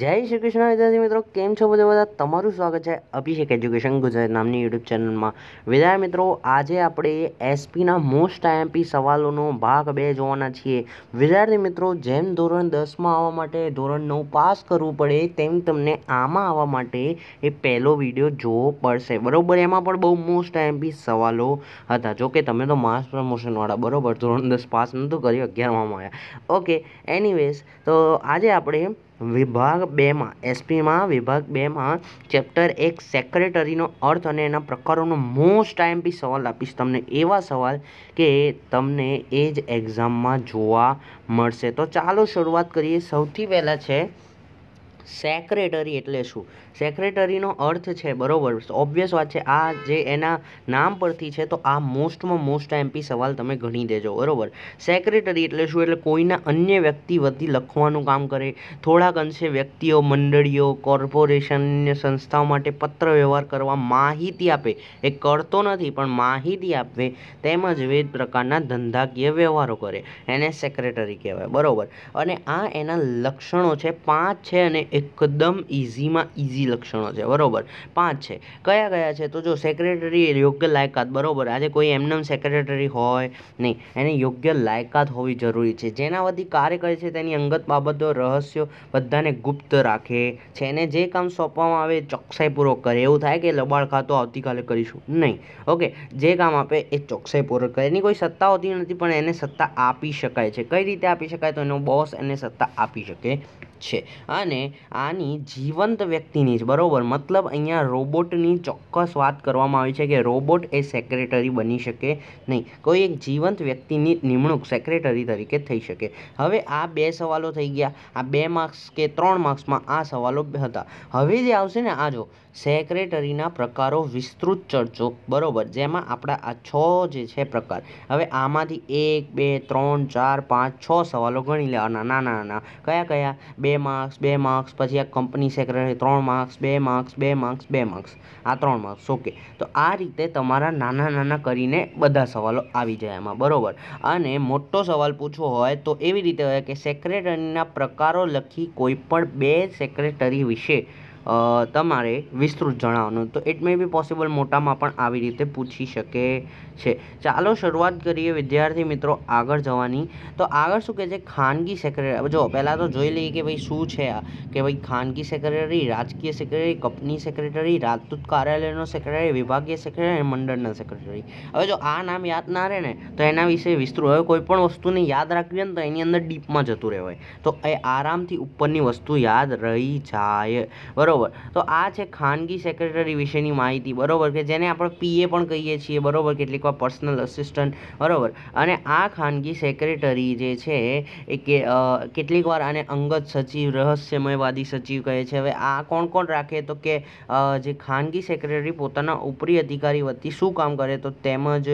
જય શ્રી કૃષ્ણ વિદ્યાર્થી મિત્રો કેમ છો બધા બધા તમારું સ્વાગત છે અભિષેક એજ્યુકેશન ગુજરાત નામની યુટ્યુબ ચેનલમાં વિદ્યાર્થી મિત્રો આજે આપણે એસપીના મોસ્ટ આઈએમપી સવાલોનો ભાગ બે જોવાના છીએ વિદ્યાર્થી મિત્રો જેમ ધોરણ દસમાં આવવા માટે ધોરણ નવ પાસ કરવું પડે તેમ તમને આમાં આવવા માટે એ પહેલો વિડીયો જોવો પડશે બરાબર એમાં પણ બહુ મોસ્ટ આઈએમપી સવાલો હતા જો કે તમે તો માસ પ્રમોશનવાળા બરાબર ધોરણ દસ પાસ નહોતું કર્યું અગિયારમાં આવ્યા ઓકે એનીવેઝ તો આજે આપણે વિભાગ બેમાં એસપીમાં વિભાગ બેમાં ચેપ્ટર એક સેક્રેટરીનો અર્થ અને એના પ્રકારોનો મોસ્ટ ટાઈમ બી સવાલ આપીશ તમને એવા સવાલ કે તમને એ જ એક્ઝામમાં જોવા મળશે તો ચાલો શરૂઆત કરીએ સૌથી પહેલાં છે સેક્રેટરી એટલે શું સેક્રેટરીનો અર્થ છે બરાબર ઓબ્વિયસ વાત છે આ જે એના નામ પરથી છે તો આ મોસ્ટમાં મોસ્ટ એમપી સવાલ તમે ગણી દેજો બરાબર સેક્રેટરી એટલે શું એટલે કોઈના અન્ય વ્યક્તિ વતી લખવાનું કામ કરે થોડાક અંશે વ્યક્તિઓ મંડળીઓ કોર્પોરેશન સંસ્થાઓ માટે પત્ર વ્યવહાર કરવા માહિતી આપે એ કરતો નથી પણ માહિતી આપે તેમજ વિવિધ પ્રકારના ધંધાકીય વ્યવહારો કરે એને સેક્રેટરી કહેવાય બરાબર અને આ એના લક્ષણો છે પાંચ છે અને એ એકદમ ઇઝીમાં ઇઝી લક્ષણો છે બરાબર પાંચ છે કયા કયા છે તો જો સેક્રેટરી યોગ્ય લાયકાત બરાબર આજે કોઈ એમનેમ સેક્રેટરી હોય નહીં એની યોગ્ય લાયકાત હોવી જરૂરી છે જેના બધી કાર્ય કરે છે તેની અંગત બાબતો રહસ્યો બધાને ગુપ્ત રાખે છે એને જે કામ સોંપવામાં આવે ચોકસાઈપૂર્વક કરે એવું થાય કે લબાડ ખાતો આવતીકાલે કરીશું નહીં ઓકે જે કામ આપે એ ચોકસાઈપૂર્વક કરે એની કોઈ સત્તા હોતી નથી પણ એને સત્તા આપી શકાય છે કઈ રીતે આપી શકાય તો એનો બોસ એને સત્તા આપી શકે છે અને આની જીવંત વ્યક્તિની જ બરાબર મતલબ અહીંયા રોબોટની ચોક્કસ વાત કરવામાં આવી છે કે રોબોટ એ સેક્રેટરી બની શકે નહીં કોઈ એક જીવંત વ્યક્તિની નિમણૂક સેક્રેટરી તરીકે થઈ શકે હવે આ બે સવાલો થઈ ગયા આ બે માર્ક્સ કે ત્રણ માર્ક્સમાં આ સવાલો હતા હવે જે આવશે ને આ જો સેક્રેટરીના પ્રકારો વિસ્તૃત ચર્ચો બરાબર જેમાં આપણા આ છ જે છે પ્રકાર હવે આમાંથી એક બે ત્રણ ચાર પાંચ છ સવાલો ગણી લેવાના નાના નાના કયા કયા બે માર્ક્સ બે માર્ક્સ પછી આ કંપની સેક્રેટરી ત્રણ માર્ક્સ બે માર્ક્સ બે માર્ક્સ બે માર્ક્સ આ ત્રણ માર્ક્સ ઓકે તો આ રીતે તમારા નાના નાના કરીને બધા સવાલો આવી જાય એમાં બરાબર અને મોટો સવાલ પૂછવો હોય તો એવી રીતે હોય કે સેક્રેટરીના પ્રકારો લખી કોઈ પણ બે સેક્રેટરી વિશે તમારે વિસ્તૃત જણાવવાનું તો ઇટ મે બી પોસિબલ મોટામાં પણ આવી રીતે પૂછી શકે છે ચાલો શરૂઆત કરીએ વિદ્યાર્થી મિત્રો આગળ જવાની તો આગળ શું કહે છે ખાનગી સેક્રેટરી જો પહેલાં તો જોઈ લઈએ કે ભાઈ શું છે આ કે ભાઈ ખાનગી સેક્રેટરી રાજકીય સેક્રેટરી કંપની સેક્રેટરી રાજદૂત કાર્યાલયનો સેક્રેટરી વિભાગીય સેક્રેટરી અને મંડળના સેક્રેટરી હવે જો આ નામ યાદ ના રહે ને તો એના વિશે વિસ્તૃત હવે કોઈ પણ વસ્તુને યાદ રાખવી હોય ને તો એની અંદર ડીપમાં જતું રહેવાય તો એ આરામથી ઉપરની વસ્તુ યાદ રહી જાય બરાબર બરાબર તો આ છે ખાનગી સેક્રેટરી વિશેની માહિતી બરાબર કે જેને આપણે પીએ પણ કહીએ છીએ બરાબર કેટલીક વાર પર્સનલ અસિસ્ટન્ટ બરાબર અને આ ખાનગી સેક્રેટરી જે છે એ કેટલીક વાર આને અંગત સચિવ રહસ્યમયવાદી સચિવ કહે છે હવે આ કોણ કોણ રાખે તો કે જે ખાનગી સેક્રેટરી પોતાના ઉપરી અધિકારી વતી શું કામ કરે તો તેમજ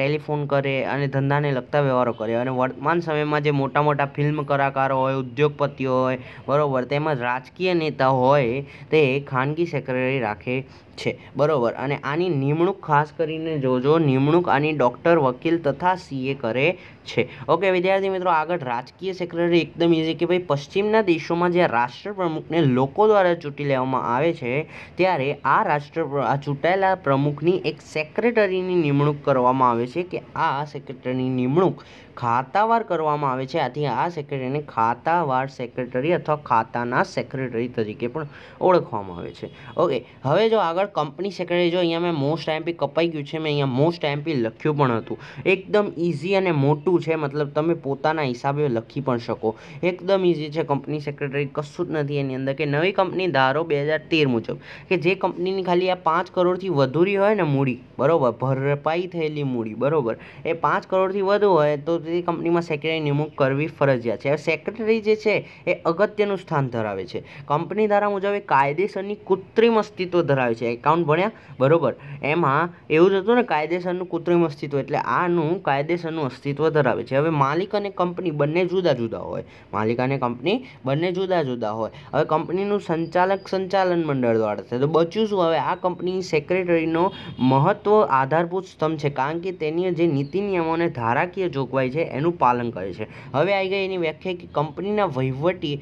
ટેલિફોન કરે અને ધંધાને લગતા વ્યવહારો કરે અને વર્તમાન સમયમાં જે મોટા મોટા ફિલ્મ કલાકારો હોય ઉદ્યોગપતિઓ હોય બરાબર તેમજ રાજકીય નેતા હોય તે ખાનગી સેક્રેટરી રાખે છે બરોબર અને આની નિમણૂક ખાસ કરીને જોજો નિમણૂક આની ડૉક્ટર વકીલ તથા સીએ કરે છે ઓકે વિદ્યાર્થી મિત્રો આગળ રાજકીય સેક્રેટરી એકદમ ઇઝી કે ભાઈ પશ્ચિમના દેશોમાં જ્યાં રાષ્ટ્ર પ્રમુખને લોકો દ્વારા ચૂંટી લેવામાં આવે છે ત્યારે આ રાષ્ટ્ર આ ચૂંટાયેલા પ્રમુખની એક સેક્રેટરીની નિમણૂક કરવામાં આવે છે કે આ સેક્રેટરીની નિમણૂક ખાતાવાર કરવામાં આવે છે આથી આ સેક્રેટરીને ખાતાવાર સેક્રેટરી અથવા ખાતાના સેક્રેટરી તરીકે પણ ઓળખવામાં આવે છે ઓકે હવે જો આગળ કંપની સેક્રેટરી જો અહીંયા મેં મોસ્ટ એમપી કપાઈ ગયું છે મેં અહીંયા મોસ્ટ એમપી લખ્યું પણ હતું એકદમ ઇઝી અને મોટું છે મતલબ તમે પોતાના હિસાબે લખી પણ શકો એકદમ ઇઝી છે કંપની સેક્રેટરી કશું જ નથી એની અંદર કે નવી કંપની ધારો બે હજાર તેર મુજબ કે જે કંપનીની ખાલી આ પાંચ કરોડથી વધુરી હોય ને મૂડી બરાબર ભરપાઈ થયેલી મૂડી બરાબર એ પાંચ કરોડથી વધુ હોય તો તે કંપનીમાં સેક્રેટરી નિમણૂક કરવી ફરજિયાત છે સેક્રેટરી જે છે એ અગત્યનું સ્થાન ધરાવે છે કંપની ધારા મુજબ એ કાયદેસરની કૃત્રિમ અસ્તિત્વ ધરાવે છે એકાઉન્ટ ભણ્યા બરાબર એમાં એવું જ હતું ને કાયદેસરનું કૃત્રિમ અસ્તિત્વ એટલે આનું કાયદેસરનું અસ્તિત્વ ધરાવે છે હવે માલિક અને કંપની બંને જુદા જુદા હોય માલિક અને કંપની બંને જુદા જુદા હોય હવે કંપનીનું સંચાલક સંચાલન મંડળ દ્વારા છે તો બચ્યું શું હવે આ કંપની સેક્રેટરીનો મહત્વ આધારભૂત સ્તંભ છે કારણ કે તેની જે નીતિ નિયમોને ધારાકીય જોગવાઈ છે એનું પાલન કરે છે હવે આવી ગઈ એની વ્યાખ્યા કે કંપનીના વહીવટી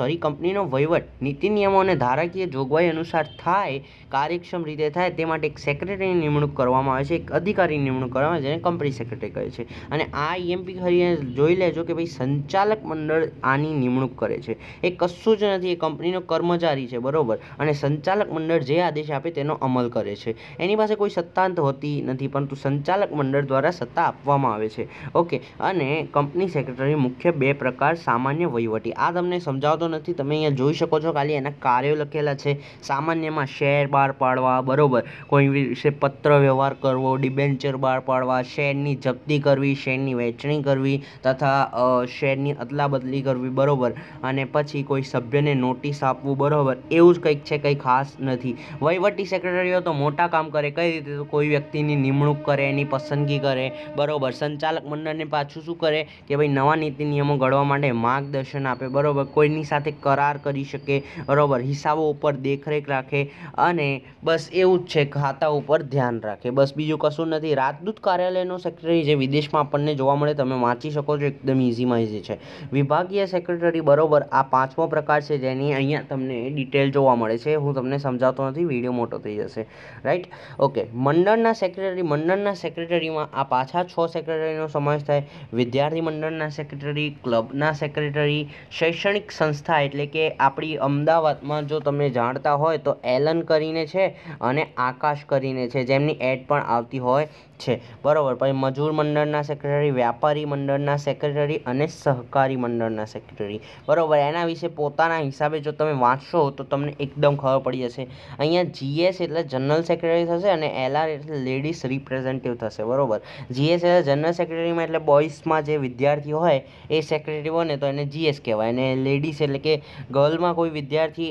સોરી કંપનીનો વહીવટ નીતિ નિયમો અને ધારાકીય જોગવાઈ અનુસાર થાય કાર્યક્ષમ રીતે થાય તે માટે એક સેક્રેટરીની નિમણૂક કરવામાં આવે છે એક અધિકારીની નિમણૂક કરવામાં આવે છે જેને કંપની સેક્રેટરી કહે છે અને આ આઈએમપી e હરિયાણા જોઈ લેજો કે ભાઈ સંચાલક મંડળ આની નિમણૂક કરે છે એ કશું જ નથી એ કંપનીનો કર્મચારી છે બરાબર અને સંચાલક મંડળ જે આદેશ આપે તેનો અમલ કરે છે એની પાસે કોઈ સત્તાંત હોતી નથી પરંતુ સંચાલક મંડળ દ્વારા સત્તા આપવામાં આવે છે ઓકે અને કંપની સેક્રેટરી મુખ્ય બે પ્રકાર સામાન્ય વહીવટી આ તમને સમજાવતો નથી તમે અહીંયા જોઈ શકો છો ખાલી એના કાર્યો લખેલા છે સામાન્યમાં શેર બહાર પાડવા બરાબર કોઈ વિશે પત્ર વ્યવહાર કરવો ડિબેન્ચર બહાર પાડવા શેરની જપ્તી કરવી શેરની વહેંચણી કરવી તથા શેરની અદલા બદલી કરવી બરાબર અને પછી કોઈ સભ્યને નોટિસ આપવું બરાબર એવું જ કંઈક છે કંઈ ખાસ નથી વહીવટી સેક્રેટરીઓ તો મોટા કામ કરે કઈ રીતે તો કોઈ વ્યક્તિની નિમણૂક કરે એની પસંદગી કરે બરાબર સંચાલક મંડળને પાછું શું કરે કે ભાઈ નવા નીતિ નિયમો ઘડવા માટે માર્ગદર્શન આપે બરાબર કોઈની સાથે કરાર કરી શકે બરાબર હિસાબો ઉપર દેખરેખ રાખે અને બસ એવું જ છે ખાતા ઉપર ધ્યાન રાખે બસ બીજું કશું નથી રાજદૂત કાર્યાલયનો સેક્રેટરી જે વિદેશમાં આપણને જોવા જોવા મળે તમે વાંચી શકો છો એકદમ ઇઝી માહિતી છે વિભાગીય સેક્રેટરી બરોબર આ પાંચમો પ્રકાર છે જેની અહીંયા તમને ડિટેલ જોવા મળે છે હું તમને સમજાવતો નથી વિડીયો મોટો થઈ જશે રાઈટ ઓકે મંડળના સેક્રેટરી મંડળના સેક્રેટરીમાં આ પાછા છ સેક્રેટરીનો સમાવેશ થાય વિદ્યાર્થી મંડળના સેક્રેટરી ક્લબના સેક્રેટરી શૈક્ષણિક સંસ્થા એટલે કે આપણી અમદાવાદમાં જો તમે જાણતા હોય તો એલન કરીને છે અને આકાશ કરીને છે જેમની એડ પણ આવતી હોય છે બરાબર પછી મજૂર મંડળના સેક્રેટરી વ્યાપારી મંડળના સેક્રેટરી અને સહકારી મંડળના સેક્રેટરી બરાબર એના વિશે પોતાના હિસાબે જો તમે વાંચશો તો તમને એકદમ ખબર પડી જશે અહીંયા જીએસ એટલે જનરલ સેક્રેટરી થશે અને એલઆર એટલે લેડીઝ રિપ્રેઝેન્ટેટિવ થશે બરાબર જીએસ એટલે જનરલ સેક્રેટરીમાં એટલે બોયઝમાં જે વિદ્યાર્થીઓ હોય એ સેક્રેટરી બને તો એને જીએસ કહેવાય અને લેડીઝ એટલે કે ગર્લમાં કોઈ વિદ્યાર્થી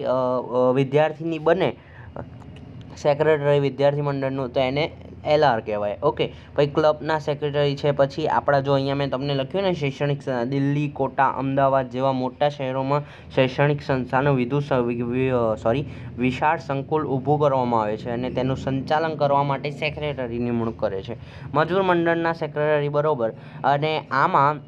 વિદ્યાર્થીની બને સેક્રેટરી વિદ્યાર્થી મંડળનું તો એને એલઆર કહેવાય ઓકે પછી ક્લબના સેક્રેટરી છે પછી આપણા જો અહીંયા મેં તમને લખ્યું ને શૈક્ષણિક દિલ્હી કોટા અમદાવાદ જેવા મોટા શહેરોમાં શૈક્ષણિક સંસ્થાનો વિધુ સોરી વિશાળ સંકુલ ઊભું કરવામાં આવે છે અને તેનું સંચાલન કરવા માટે સેક્રેટરી નિમણૂક કરે છે મજૂર મંડળના સેક્રેટરી બરાબર અને આમાં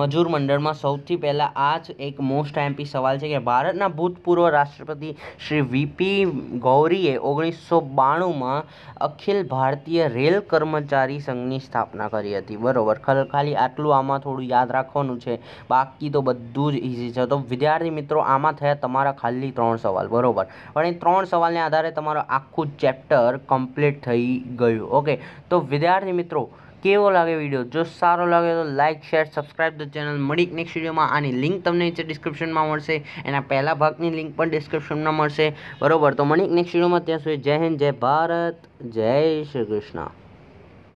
મજૂર મંડળમાં સૌથી પહેલાં આ જ એક મોસ્ટ એમપી સવાલ છે કે ભારતના ભૂતપૂર્વ રાષ્ટ્રપતિ શ્રી વીપી ગૌરીએ ઓગણીસો બાણુંમાં અખિલ ભારતીય રેલ કર્મચારી સંઘની સ્થાપના કરી હતી બરાબર ખાલી આટલું આમાં થોડું યાદ રાખવાનું છે બાકી તો બધું જ ઇઝી છે તો વિદ્યાર્થી મિત્રો આમાં થયા તમારા ખાલી ત્રણ સવાલ બરાબર પણ એ ત્રણ સવાલને આધારે તમારું આખું ચેપ્ટર કમ્પ્લીટ થઈ ગયું ઓકે તો વિદ્યાર્થી મિત્રો કેવો લાગે વિડીયો જો સારો લાગે તો like share subscribe the channel મળી નેક્સ્ટ વિડીયોમાં આની લિંક તમને નીચે ડિસ્ક્રિપ્શનમાં મળશે એના પહેલા ભાગની લિંક પણ ડિસ્ક્રિપ્શનમાં મળશે બરોબર તો મળી નેક્સ્ટ વિડીયોમાં ત્યાં સુધી જય હિન્દ જય ભારત જય શ્રી કૃષ્ણ